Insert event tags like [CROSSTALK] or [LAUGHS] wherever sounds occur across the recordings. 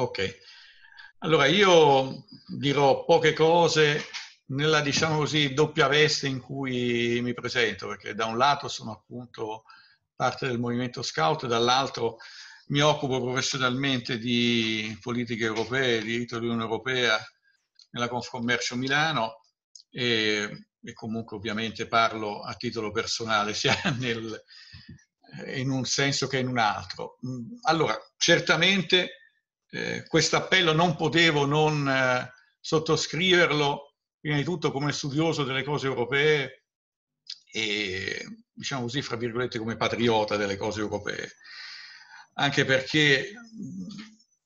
Ok, allora io dirò poche cose nella, diciamo così, doppia veste in cui mi presento, perché da un lato sono appunto parte del movimento scout, dall'altro mi occupo professionalmente di politiche europee, diritto dell'Unione Europea nella Confcommercio Milano e, e, comunque ovviamente parlo a titolo personale [LAUGHS] sia nel, in un senso che in un altro. Allora, certamente eh, questo appello non potevo non eh, sottoscriverlo, prima di tutto come studioso delle cose europee e, diciamo così, fra virgolette, come patriota delle cose europee. Anche perché mm,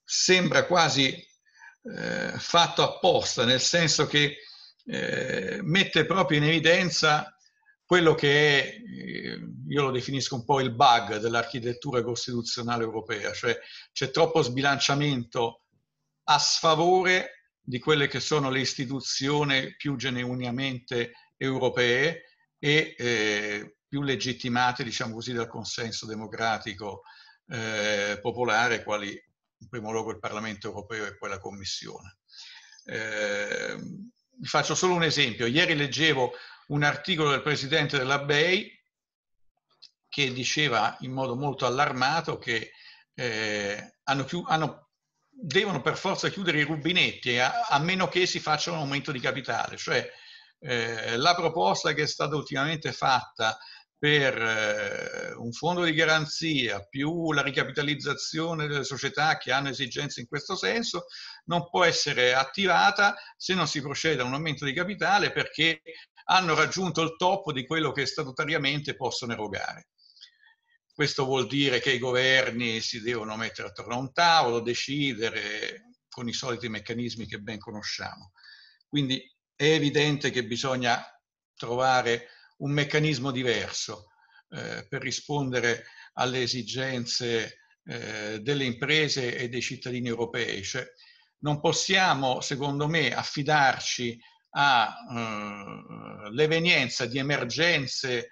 sembra quasi eh, fatto apposta, nel senso che eh, mette proprio in evidenza quello che è, eh, io lo definisco un po' il bug dell'architettura costituzionale europea, cioè c'è troppo sbilanciamento a sfavore di quelle che sono le istituzioni più genuinamente europee e eh, più legittimate, diciamo così, dal consenso democratico eh, popolare, quali in primo luogo il Parlamento europeo e poi la Commissione. Eh, vi faccio solo un esempio. Ieri leggevo un articolo del presidente della BEI che diceva in modo molto allarmato che eh, hanno hanno, devono per forza chiudere i rubinetti a, a, meno che si faccia un aumento di capitale. Cioè eh, la proposta che è stata ultimamente fatta per eh, un fondo di garanzia più la ricapitalizzazione delle società che hanno esigenze in questo senso non può essere attivata se non si procede a un aumento di capitale perché hanno raggiunto il top di quello che statutariamente possono erogare. Questo vuol dire che i governi si devono mettere attorno a un tavolo, decidere con i soliti meccanismi che ben conosciamo. Quindi è evidente che bisogna trovare un meccanismo diverso eh, per rispondere alle esigenze eh, delle imprese e dei cittadini europei. Cioè, non possiamo, secondo me, affidarci all'evenienza eh, di emergenze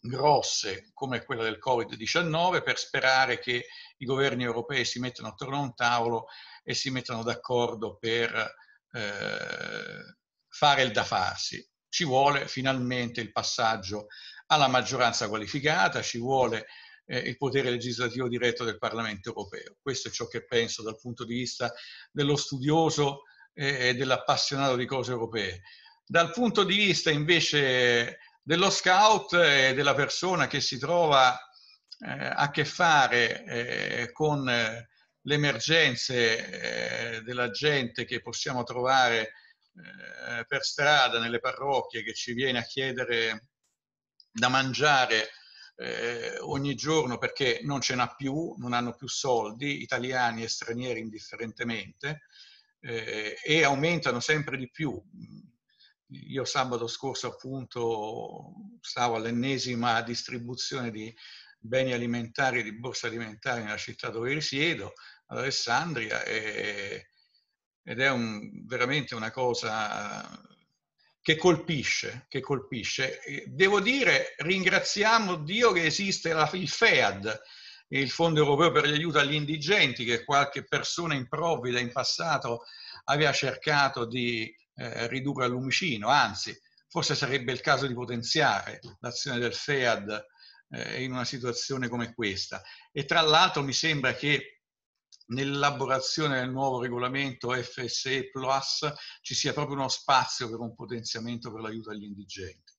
grosse come quella del Covid-19 per sperare che i governi europei si mettano attorno a un tavolo e si mettano d'accordo per eh, fare il da farsi. Ci vuole finalmente il passaggio alla maggioranza qualificata, ci vuole eh, il potere legislativo diretto del Parlamento europeo. Questo è ciò che penso dal punto di vista dello studioso e dell'appassionato di cose europee. Dal punto di vista invece dello scout e della persona che si trova eh, a che fare eh, con le emergenze eh, della gente che possiamo trovare per strada, nelle parrocchie, che ci viene a chiedere da mangiare eh, ogni giorno perché non ce n'ha più, non hanno più soldi, italiani e stranieri indifferentemente, eh, e aumentano sempre di più. Io sabato scorso appunto stavo all'ennesima distribuzione di beni alimentari, di borse alimentari nella città dove risiedo, ad Alessandria, e, ed è un, veramente una cosa eh, che colpisce, che colpisce. Devo dire, ringraziamo Dio che esiste la, il FEAD, il Fondo europeo per gli aiuti agli indigenti che qualche persona improvvida in passato aveva cercato di eh, ridurre lumicino, anzi forse sarebbe il caso di potenziare l'azione del FEAD eh, in una situazione come questa. E tra l'altro mi sembra che nell'elaborazione del nuovo regolamento FSE Plus ci sia proprio uno spazio per un potenziamento per l'aiuto agli indigenti.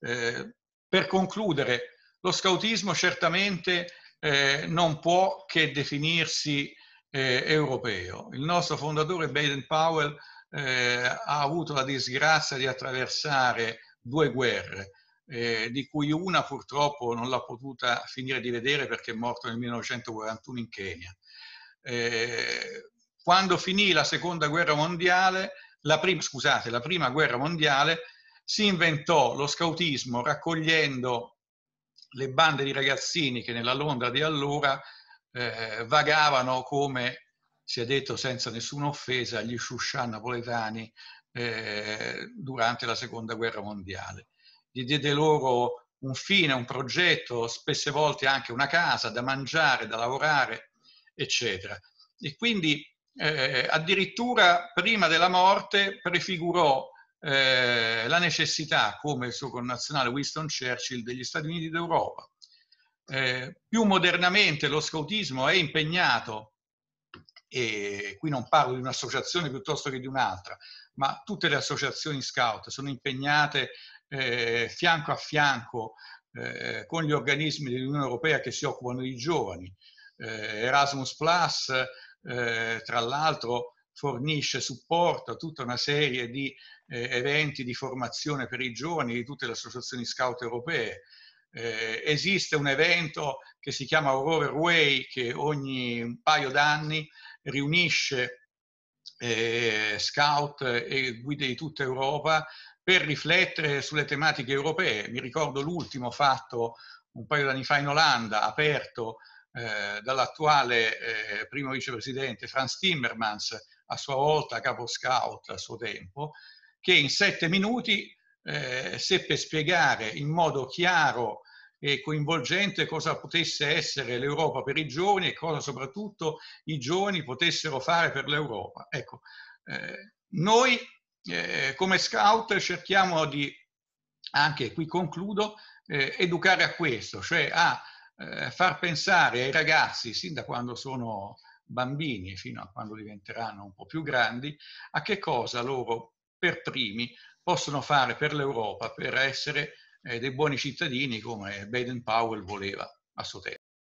Eh, per concludere, lo scautismo certamente eh, non può che definirsi eh, europeo. Il nostro fondatore Baden Powell eh, ha avuto la disgrazia di attraversare due guerre, eh, di cui una purtroppo non l'ha potuta finire di vedere perché è morto nel 1941 in Kenya. Eh, quando finì la seconda guerra mondiale, la prima, scusate, la prima guerra mondiale, si inventò lo scautismo raccogliendo le bande di ragazzini che nella Londra di allora eh, vagavano come si è detto senza nessuna offesa gli sciuscià napoletani eh, durante la seconda guerra mondiale. Gli diede loro un fine, un progetto, spesse volte anche una casa da mangiare, da lavorare, eccetera. E quindi eh, addirittura prima della morte prefigurò eh, la necessità, come il suo connazionale Winston Churchill, degli Stati Uniti d'Europa. Eh, più modernamente lo scautismo è impegnato, e qui non parlo di un'associazione piuttosto che di un'altra, ma tutte le associazioni scout sono impegnate eh, fianco a fianco eh, con gli organismi dell'Unione Europea che si occupano di giovani. Eh, Erasmus Plus, tra l'altro, fornisce supporto a tutta una serie di eh, eventi di formazione per i giovani di tutte le associazioni scout europee. Eh, esiste un evento che si chiama Aurora Way che ogni paio d'anni riunisce eh, scout e guide di tutta Europa per riflettere sulle tematiche europee. Mi ricordo l'ultimo fatto un paio d'anni fa in Olanda, aperto eh, dall'attuale eh, primo vicepresidente Franz Timmermans, a sua volta capo scout a suo tempo, che in sette minuti eh, seppe spiegare in modo chiaro e coinvolgente cosa potesse essere l'Europa per i giovani e cosa soprattutto i giovani potessero fare per l'Europa. Ecco, eh, noi eh, come scout cerchiamo di, anche qui concludo, eh, educare a questo, cioè a eh, far pensare ai ragazzi sin da quando sono bambini fino a quando diventeranno un po' più grandi, a che cosa loro per primi possono fare per l'Europa per essere eh, dei buoni cittadini come Baden Powell voleva a suo tempo.